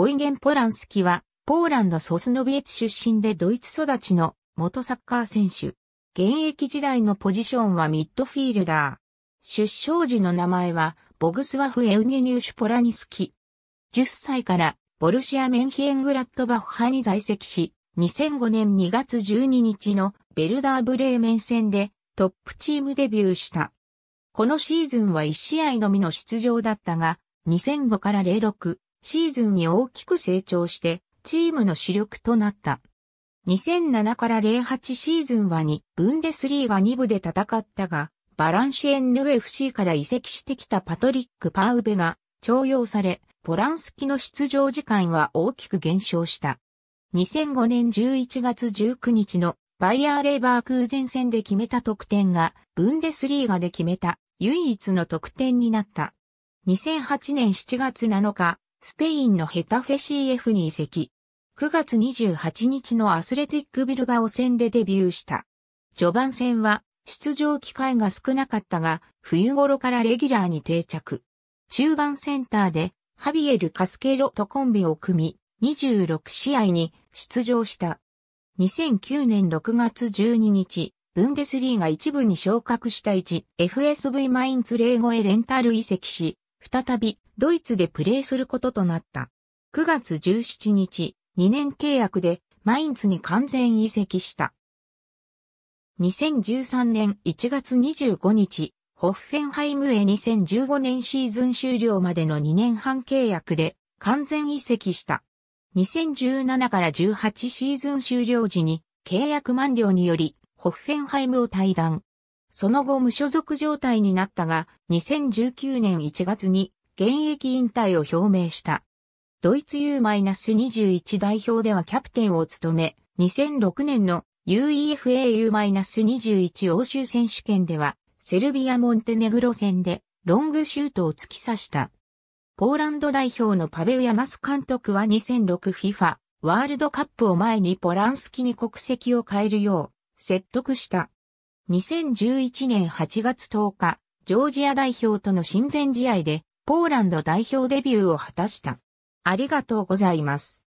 オイゲン・ポランスキは、ポーランドソスノビエツ出身でドイツ育ちの元サッカー選手。現役時代のポジションはミッドフィールダー。出生時の名前は、ボグスワフ・エウゲニューシュ・ポラニスキ。10歳から、ボルシア・メンヒエングラットバッハに在籍し、2005年2月12日のベルダーブレーメン戦でトップチームデビューした。このシーズンは1試合のみの出場だったが、2005から06、シーズンに大きく成長して、チームの主力となった。2007から08シーズンは2、ブンデスリーが2部で戦ったが、バランシエンヌ FC から移籍してきたパトリック・パウベが徴用され、ポランスキの出場時間は大きく減少した。2005年11月19日のバイアーレーバー空前戦で決めた得点が、ブンデスリーガで決めた唯一の得点になった。2008年7月7日、スペインのヘタフェ CF に移籍。9月28日のアスレティックビルバオ戦でデビューした。序盤戦は出場機会が少なかったが、冬頃からレギュラーに定着。中盤センターでハビエル・カスケロとコンビを組み、26試合に出場した。2009年6月12日、ブンデスリーが一部に昇格した 1FSV マインツレーゴへレンタル移籍し、再びドイツでプレーすることとなった。9月17日、2年契約でマインツに完全移籍した。2013年1月25日、ホッフェンハイムへ2015年シーズン終了までの2年半契約で完全移籍した。2017から18シーズン終了時に契約満了によりホッフェンハイムを退団。その後無所属状態になったが、2019年1月に現役引退を表明した。ドイツ U-21 代表ではキャプテンを務め、2006年の UEFA U-21 欧州選手権では、セルビア・モンテネグロ戦でロングシュートを突き刺した。ポーランド代表のパベウ・ヤマス監督は 2006FIFA ワールドカップを前にポランスキに国籍を変えるよう説得した。2011年8月10日、ジョージア代表との親善試合で、ポーランド代表デビューを果たした。ありがとうございます。